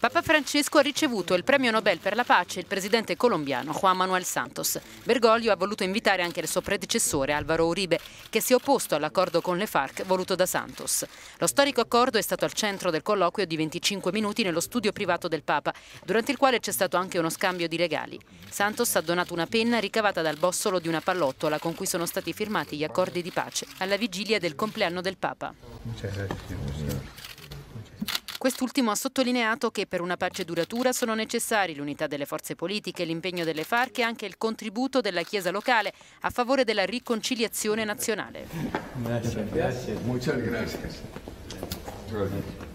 Papa Francesco ha ricevuto il premio Nobel per la pace il presidente colombiano Juan Manuel Santos. Bergoglio ha voluto invitare anche il suo predecessore Alvaro Uribe, che si è opposto all'accordo con le FARC voluto da Santos. Lo storico accordo è stato al centro del colloquio di 25 minuti nello studio privato del Papa, durante il quale c'è stato anche uno scambio di regali. Santos ha donato una penna ricavata dal bossolo di una pallottola con cui sono stati firmati gli accordi di pace, alla vigilia del compleanno del Papa. Quest'ultimo ha sottolineato che per una pace duratura sono necessari l'unità delle forze politiche, l'impegno delle Farc e anche il contributo della Chiesa locale a favore della riconciliazione nazionale. Grazie, grazie. Muchas gracias. gracias.